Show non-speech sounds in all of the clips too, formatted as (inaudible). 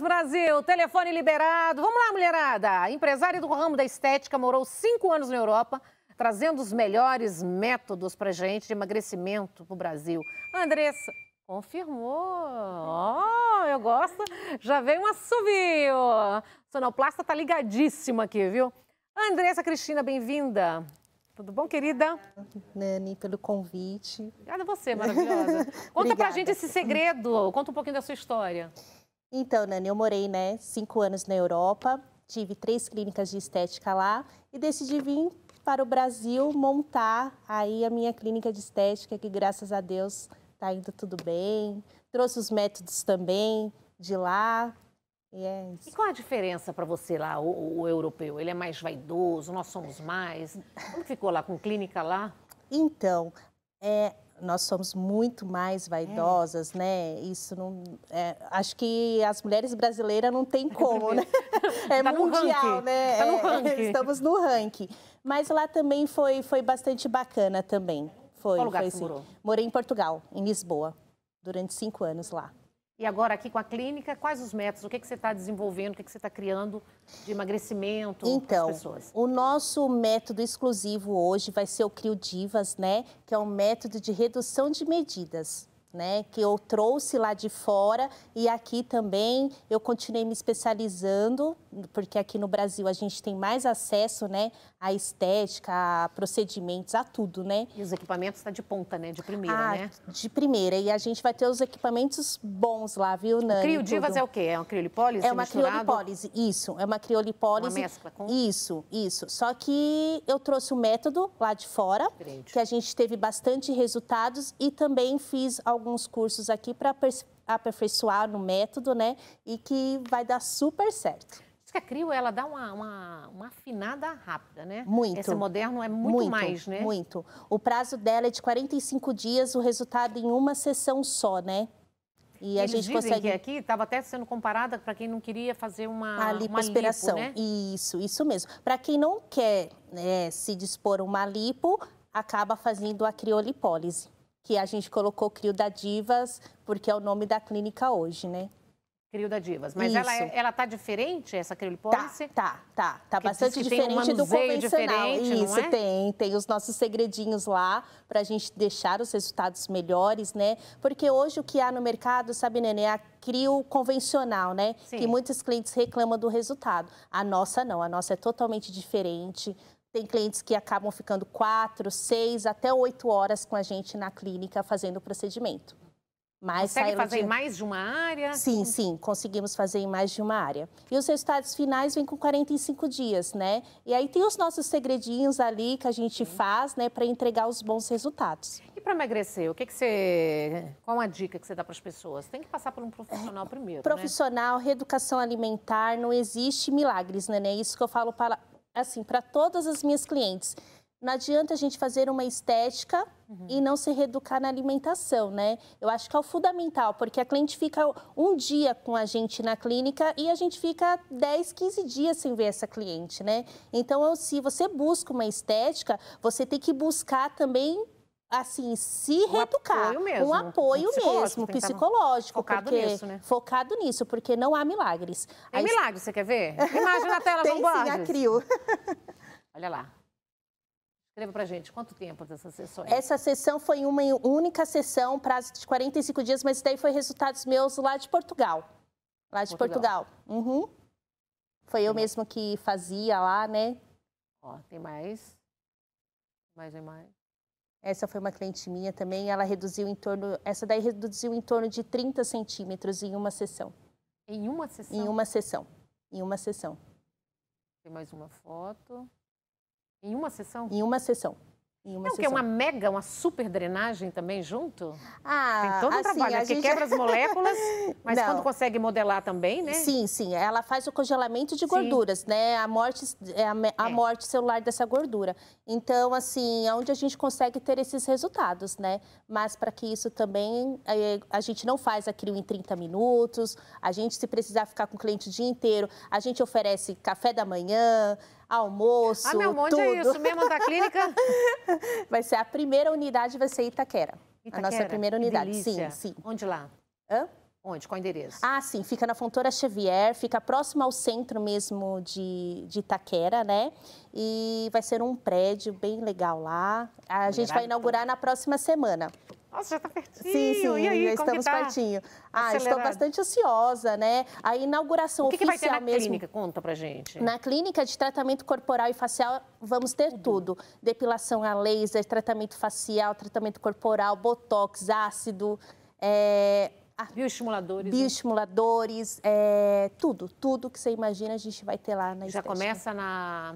Brasil, telefone liberado. Vamos lá, mulherada. Empresária do ramo da estética, morou cinco anos na Europa, trazendo os melhores métodos para gente de emagrecimento para o Brasil. Andressa, confirmou. Oh, eu gosto. Já veio um assovio. Sonoplasta tá ligadíssima aqui, viu? Andressa Cristina, bem-vinda. Tudo bom, querida? Nani, pelo convite. Obrigada a você, maravilhosa. (laughs) Conta Obrigada. pra gente esse segredo, conta um pouquinho da sua história. Então, Nani, eu morei né, cinco anos na Europa, tive três clínicas de estética lá e decidi vir para o Brasil montar aí a minha clínica de estética, que graças a Deus está indo tudo bem. Trouxe os métodos também de lá. E, é e qual a diferença para você lá, o, o, europeu? Ele é mais vaidoso, nós somos mais. Como ficou lá com clínica lá? Então, é, nós somos muito mais é. vaidosas, é. né? Isso não. É, acho que as mulheres brasileiras não tem é como, né? (laughs) É tá mundial, né? Tá no é, (laughs) estamos no ranking. Mas lá também foi, foi bastante bacana também. Foi, Qual lugar foi, você morou? Morei em Portugal, em Lisboa, durante cinco anos lá. E agora aqui com a clínica, quais os métodos? O que, que você está desenvolvendo? O que, que você está criando de emagrecimento então, pessoas? Então, o nosso método exclusivo hoje vai ser o Crio Divas, né? Que é um método de redução de medidas né, que eu trouxe lá de fora e aqui também eu continuei me especializando, porque aqui no Brasil a gente tem mais acesso, né, à estética, a procedimentos, a tudo, né? E os equipamentos tá de ponta, né, de primeira, ah, né? De primeira e a gente vai ter os equipamentos bons lá, viu, Nani? O criodivas tudo. é o quê? É uma criolipólise É uma misturado? criolipólise, isso, é uma criolipólise. Uma mescla com? Isso, isso. Só que eu trouxe o um método lá de fora, que a gente teve bastante resultados e também fiz alguns alguns cursos aqui para aperfeiçoar no método, né? E que vai dar super certo. Diz que a CRIO, ela dá uma, uma, uma, afinada rápida, né? Muito. Esse moderno é muito, muito, mais, né? Muito. O prazo dela é de 45 dias, o resultado em uma sessão só, né? E Eles a gente consegue... que aqui estava até sendo comparada para quem não queria fazer uma a lipoaspiração. Uma lipo, né? Isso, isso mesmo. Para quem não quer né, se dispor uma lipo, acaba fazendo a criolipólise que a gente colocou Crio da Divas, porque é o nome da clínica hoje, né? Crio da Divas. Mas ela, é, ela tá diferente, essa criolipólise? Tá, tá, tá, tá. Tá bastante diferente um do convencional. Isso, é? tem. Tem os nossos segredinhos lá para a gente deixar os resultados melhores, né? Porque hoje o que há no mercado, sabe, Nenê, é a crio convencional, né? Sim. Que muitos clientes reclamam do resultado. A nossa não, a nossa é totalmente diferente. Tem clientes que acabam ficando quatro, seis, até oito horas com a gente na clínica fazendo o procedimento. Mas Consegue fazer de... em mais de uma área? Sim, sim, conseguimos fazer em mais de uma área. E os resultados finais vêm com 45 dias, né? E aí tem os nossos segredinhos ali que a gente faz, né, para entregar os bons resultados. E para emagrecer, o que, que você. Qual a dica que você dá para as pessoas? Tem que passar por um profissional é, primeiro. Né? Profissional, né? reeducação alimentar, não existe milagres, né? É isso que eu falo para, assim, para todas as minhas clientes. Não adianta a gente fazer uma estética uhum. e não se reeducar na alimentação, né? Eu acho que é o fundamental, porque a cliente fica um dia com a gente na clínica e a gente fica 10, 15 dias sem ver essa cliente, né? Então, se você busca uma estética, você tem que buscar também assim, se um reeducar. Apoio mesmo, um apoio psicológico, mesmo, tá psicológico. Focado porque, nisso, né? Focado nisso, porque não há milagres. Tem Aí... milagre, você quer ver? Imagem na tela, (laughs) Tem João sim, (laughs) Olha lá. Escreva para gente, quanto tempo dessa sessão? Essa sessão foi uma única sessão, prazo de 45 dias, mas daí foi resultados meus lá de Portugal. Lá de Portugal. Portugal. Uhum. Foi Tem eu mesma mesmo que fazia lá, né? Ó, tem mais. Mais e mais. Essa foi uma cliente minha também, ela reduziu em torno, essa daí reduziu em torno de 30 centímetros em uma sessão. Em uma sessão? Em uma sessão. Em uma sessão. Tem mais uma foto. Em uma sessão? Em uma sessão. Não, que é uma mega, uma super drenagem também junto? Ah, Tem todo um assim, trabalho, porque gente... quebra as moléculas, (laughs) mas Não. quando consegue modelar também, né? Sim, sim. Ela faz o congelamento de gorduras, sim. né? A morte, é a, a é. morte celular dessa gordura. Então, assim, é onde a gente consegue ter esses resultados, né? Mas para que isso também, eh, a gente não faz a em 30 minutos, a gente, se precisar ficar com o cliente o dia inteiro, a gente oferece café da manhã, almoço, ah, meu monte é tudo. é isso mesmo da clínica. (laughs) (laughs) Vai ser a primeira unidade, vai ser Itaquera. Itaquera. A nossa primeira unidade. Sim, sim. Onde lá? Hã? Onde? Qual endereço? Ah, sim, fica na Fontoura Xavier, fica próximo ao centro mesmo de, de Itaquera, né? E vai ser um prédio bem legal lá. A gente vai então. inaugurar na próxima semana. Nossa, já tá pertinho. Sim, sim, e aí, já estamos tá? pertinho. Ah, Acelerado. estou bastante ansiosa, né? A inauguração o que que vai ter na mesmo. clínica? Conta pra gente. Na clínica de tratamento corporal e facial, vamos ter tudo. tudo. Depilação a laser, tratamento facial, tratamento corporal, botox, ácido. É... bioestimuladores. Bioestimuladores, né? é, tudo, tudo que você imagina a gente vai ter lá na Já estética. começa na,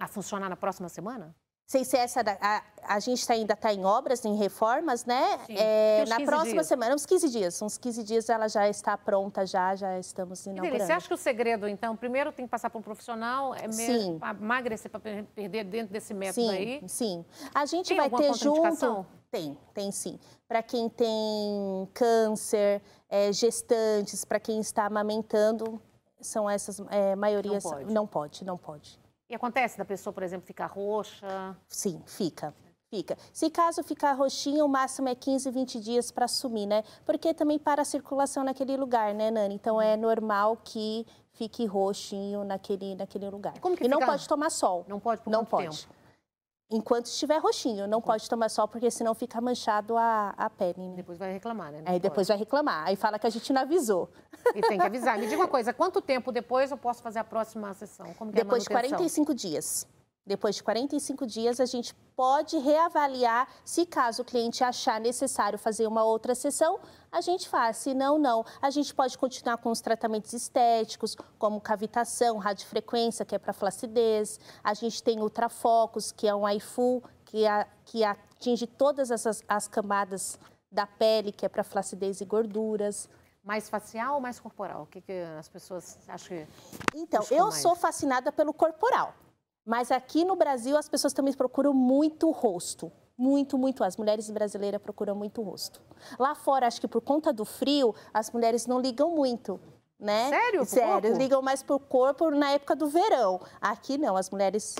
a funcionar na próxima semana? sei se essa a, a gente tá ainda está em obras, em reformas, né? Sim, é, na próxima dias. semana, uns 15 dias, uns 15 dias ela já está pronta, já, já estamos inaugurando. Delícia, você acha que o segredo, então, primeiro tem que passar por um profissional, é mesmo emagrecer para perder dentro desse método sim, aí? Sim, a gente tem vai ter junto. Tem, tem sim. Para quem tem câncer, é, gestantes, para quem está amamentando, são essas é, maiorias. Não pode. não pode, não pode. E acontece da pessoa, por exemplo, ficar roxa? Sim, fica. Fica. Se caso ficar roxinha, o máximo é 15, 20 dias para sumir, né? Porque também para a circulação naquele lugar, né, Nani? Então é normal que fique roxinho naquele, naquele lugar. E, como que e fica? não pode tomar sol. Não pode por não pode. tempo? enquanto estiver roxinho. Não pode tomar sol, porque senão fica manchado a, a pele. Né? Depois vai reclamar, né? é, depois vai reclamar. Aí fala que a gente não avisou. E tem que (laughs) avisar. Me diga uma coisa, quanto tempo depois eu posso fazer a próxima sessão? Como que depois é a de 45 dias. Depois de 45 dias, a gente pode reavaliar se caso o cliente achar necessário fazer uma outra sessão, a gente faz. Se não, não. A gente pode continuar com os tratamentos estéticos, como cavitação, radiofrequência, que é para flacidez. A gente tem ultrafocos, que é um iFu, que, a, que atinge todas as camadas da pele, que é para flacidez e gorduras. Mais facial ou mais corporal? O que, que as pessoas acham que. Então, eu mais? sou fascinada pelo corporal. Mas aqui no Brasil as pessoas também procuram muito rosto. Muito, muito. As mulheres brasileiras procuram muito rosto. Lá fora, acho que por conta do frio, as mulheres não ligam muito. Né? Sério? Sério, ligam mais pro corpo na época do verão. Aqui não, as mulheres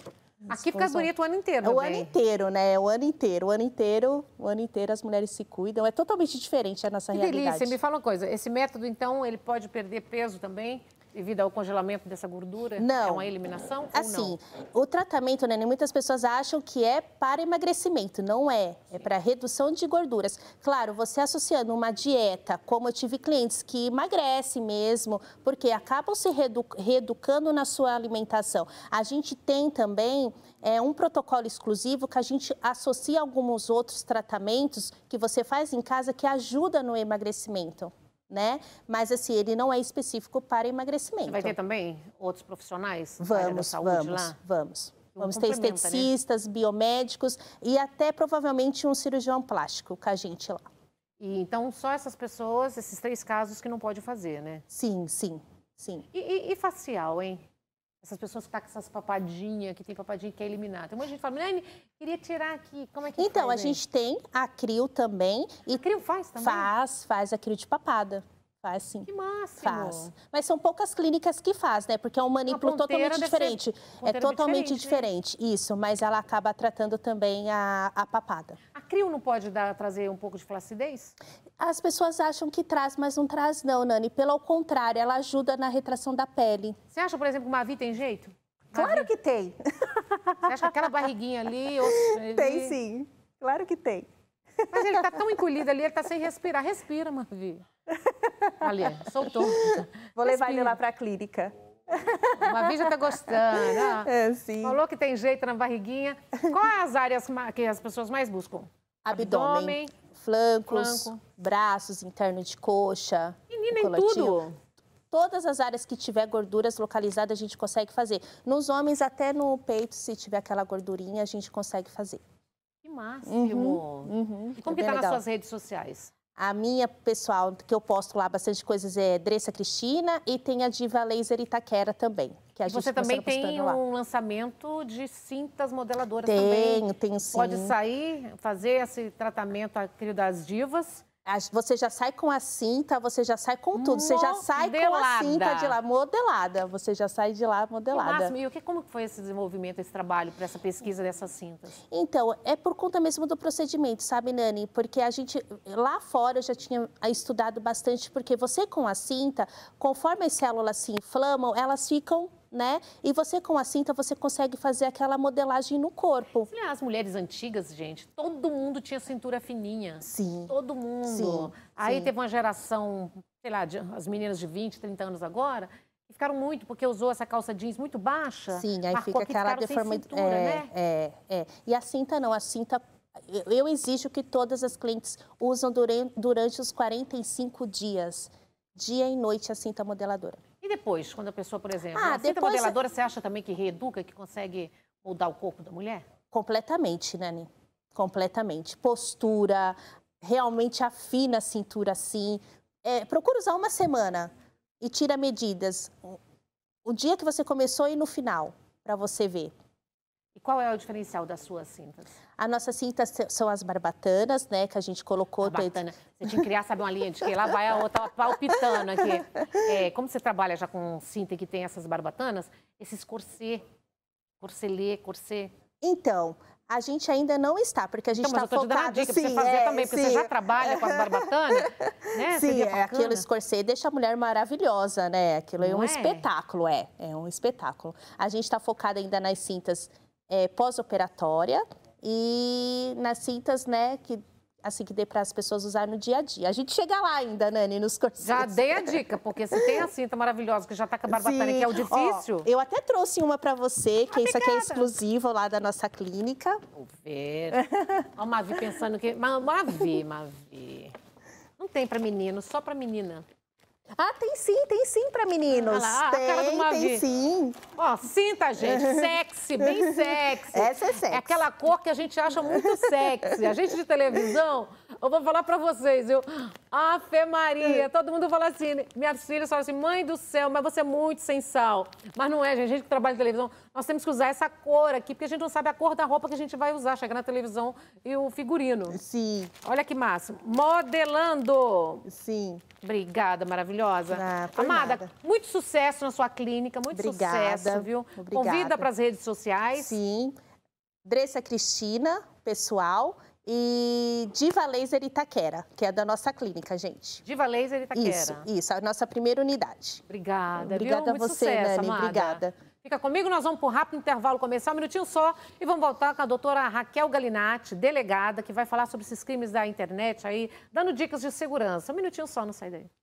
Aqui fica bonito o ano inteiro, O ano inteiro, né? O ano inteiro, o ano inteiro, o ano inteiro as mulheres se cuidam. É totalmente diferente a nossa que realidade. Delícia, me fala uma coisa. Esse método, então, ele pode perder peso também? devido ao congelamento dessa gordura? É não. É uma eliminação? Assim, o tratamento, né? Muitas pessoas acham que é para emagrecimento. Não é. É para redução de gorduras. Claro, você associando uma dieta, como eu tive clientes que emagrecem mesmo, porque acabam se reedu reeducando na sua alimentação. A gente tem também é, um protocolo exclusivo que a gente associa a alguns outros tratamentos que você faz em casa que ajuda no emagrecimento né? Mas assim, ele não é específico para emagrecimento. Vai ter também outros profissionais? Vamos, saúde, vamos, lá? vamos. Vamos ter né? esteticistas, né? biomédicos e até provavelmente um cirurgião plástico com a gente lá. E então só essas pessoas, esses três casos que não pode fazer, né? Sim, sim, sim. E, e, e facial, hein? Essas pessoas que tá com essas papadinhas, que tem papadinha que quer eliminar. Tem um monte de gente que fala, queria tirar aqui. Como é que Então, faz, a né? gente tem a crio também. E a crio faz também? Faz, faz a crio de papada. Faz sim. Que máximo. Faz. Mas são poucas clínicas que faz, né? Porque é um manípulo é totalmente diferente. É né? totalmente diferente, isso. Mas ela acaba tratando também a, a papada. A crio não pode dar, trazer um pouco de flacidez? As pessoas acham que traz, mas não traz não, Nani. Pelo contrário, ela ajuda na retração da pele. Você acha, por exemplo, que uma vi tem jeito? Claro que tem. Você acha que aquela barriguinha (laughs) ali... Tem sim. Claro que tem. Mas ele tá tão encolhido ali, ele tá sem respirar. Respira, Mavi. Ali, soltou. Vou levar Respira. ele lá para a clínica. Uma vez já tá gostando. É, sim. Falou que tem jeito na barriguinha. Quais as áreas que as pessoas mais buscam? Abdômen, Abdômen flancos, flanco. braços, interno de coxa. Menina, em tudo todas as áreas que tiver gorduras localizadas, a gente consegue fazer. Nos homens, até no peito, se tiver aquela gordurinha, a gente consegue fazer. Que máximo! Uhum, uhum, e como é que tá legal. nas suas redes sociais? A minha pessoal, que eu posto lá bastante coisas, é Dressa Cristina e tem a Diva Laser Itaquera também. Que a e gente você também tem lá. um lançamento de cintas modeladoras tem, também. Tem, tenho sim. Pode sair, fazer esse tratamento aqui das divas você já sai com a cinta, você já sai com tudo. Você já sai com a cinta de lá, modelada. Você já sai de lá modelada. Máximo, e o que, como foi esse desenvolvimento, esse trabalho para essa pesquisa dessas cintas? Então, é por conta mesmo do procedimento, sabe, Nani? Porque a gente, lá fora, eu já tinha estudado bastante, porque você com a cinta, conforme as células se inflamam, elas ficam né? E você com a cinta você consegue fazer aquela modelagem no corpo. As mulheres antigas, gente, todo mundo tinha cintura fininha. Sim. Todo mundo. Sim, Aí sim. teve uma geração, sei lá, de, as meninas de 20, 30 anos agora, que ficaram muito, porque usou essa calça jeans muito baixa. Sim, aí fica aquela deformidade, É, né? é, é. E a cinta não, a cinta. Eu exijo que todas as clientes usam durante, durante os 45 dias, dia e noite, a cinta modeladora depois, quando a pessoa, por exemplo, ah, você depois... modeladora, você acha também que reeduca, que consegue mudar o corpo da mulher? Completamente, Nani. Completamente. Postura, realmente afina a cintura assim. É, procura usar uma semana e tira medidas. O dia que você começou e no final, para você ver. E qual é o diferencial das suas cintas? A nossa cinta são as barbatanas, né, que a gente colocou... Barbatana. Dentro... Você tinha que criar, sabe, uma linha de que lá vai a outra tá palpitando aqui. É, como você trabalha já com cinta que tem essas barbatanas, esses corset, corselê, corset... Então, a gente ainda não está, porque a gente está focado... Então, mas tá dando uma dica para você fazer é, também, porque sim. você já trabalha com as barbatanas, né? Sim, é, aquilo escorcer deixa a mulher maravilhosa, né? Aquilo é não é um espetáculo, é. É um espetáculo. A gente está focada ainda nas cintas é, pós-operatória e nas cintas, né, que assim que dê para as pessoas usar no dia a dia. A gente chega lá ainda, Nani, nos corsetes. Já dei a dica, porque se tem a cinta maravilhosa que já tá com a barbatana, que é o difícil. Ó, eu até trouxe uma para você, que Obrigada. isso aqui é exclusivo lá da nossa clínica. Vou ver. Ó, Mavi pensando que... Mavi, Mavi. Não tem para menino, só para menina. Ah, tem sim, tem sim para meninos. Ah lá, tem, a cara do tem sim. Ó, cinta, gente, (laughs) sexy, bem sexy. Essa é sexy. É aquela cor que a gente acha muito sexy. A gente de televisão eu vou falar para vocês, viu? Afe Maria, é. todo mundo fala assim, minhas filhas falam assim, mãe do céu, mas você é muito sem sal. Mas não é, gente, a gente que trabalha em televisão, nós temos que usar essa cor aqui, porque a gente não sabe a cor da roupa que a gente vai usar, chegar na televisão e o figurino. Sim. Olha que máximo. Modelando. Sim. Obrigada, maravilhosa. Ah, Amada, nada. muito sucesso na sua clínica, muito Obrigada. sucesso, viu? Obrigada. Convida para as redes sociais. Sim. Dressa Cristina, pessoal, e Diva Laser Itaquera, que é da nossa clínica, gente. Diva Laser Itaquera. Isso, isso, a nossa primeira unidade. Obrigada, Obrigada viu? a você, sucesso, Nani. Amada. Obrigada. Fica comigo, nós vamos para um rápido intervalo começar um minutinho só, e vamos voltar com a doutora Raquel Galinatti, delegada, que vai falar sobre esses crimes da internet aí, dando dicas de segurança. Um minutinho só, não sai daí.